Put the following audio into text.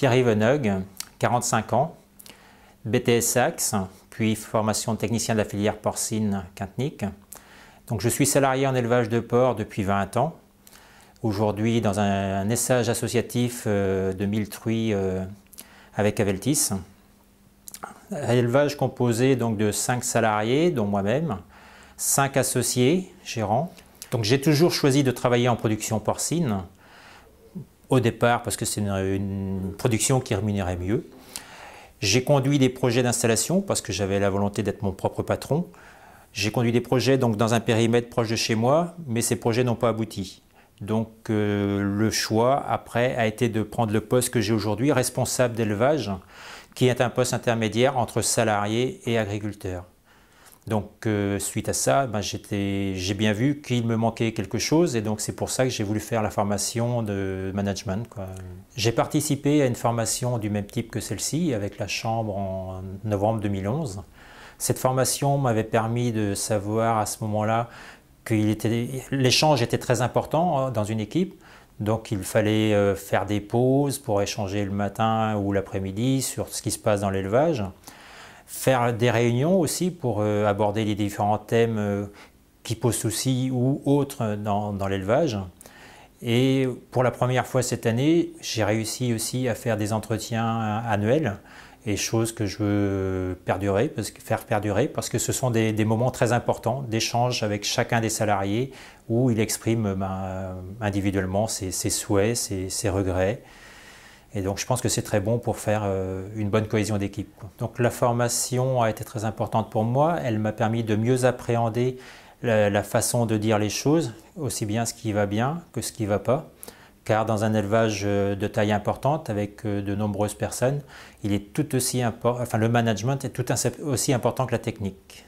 Pierre Neug, 45 ans, BTS Axe, puis formation technicien de la filière porcine Quintnique. Donc je suis salarié en élevage de porc depuis 20 ans. Aujourd'hui dans un, essage associatif euh, de 1000 truies euh, avec Aveltis. élevage composé donc de 5 salariés, dont moi-même, 5 associés gérants. Donc j'ai toujours choisi de travailler en production porcine au départ parce que c'est une, production qui rémunérait mieux. J'ai conduit des projets d'installation parce que j'avais la volonté d'être mon propre patron. J'ai conduit des projets donc dans un périmètre proche de chez moi, mais ces projets n'ont pas abouti. Donc euh, le choix après a été de prendre le poste que j'ai aujourd'hui, responsable d'élevage, qui est un poste intermédiaire entre salariés et agriculteurs. Donc, euh, suite à ça, ben, j'ai bien vu qu'il me manquait quelque chose et donc c'est pour ça que j'ai voulu faire la formation de management. J'ai participé à une formation du même type que celle-ci avec la Chambre en novembre 2011. Cette formation m'avait permis de savoir à ce moment-là que l'échange était très important hein, dans une équipe. Donc il fallait euh, faire des pauses pour échanger le matin ou l'après-midi sur ce qui se passe dans l'élevage faire des réunions aussi pour euh, aborder les différents thèmes euh, qui posent souci ou autres dans, l'élevage. Et pour la première fois cette année, j'ai réussi aussi à faire des entretiens euh, annuels et chose que je veux perdurer, parce que, faire perdurer, parce que ce sont des, moments très importants d'échange avec chacun des salariés où il exprime ben, individuellement ses, souhaits, ses regrets. Et donc je pense que c'est très bon pour faire euh, une bonne cohésion d'équipe. Donc la formation a été très importante pour moi, elle m'a permis de mieux appréhender la, façon de dire les choses, aussi bien ce qui va bien que ce qui ne va pas. Car dans un élevage euh, de taille importante, avec euh, de nombreuses personnes, il est tout aussi enfin, le management est tout aussi important que la technique.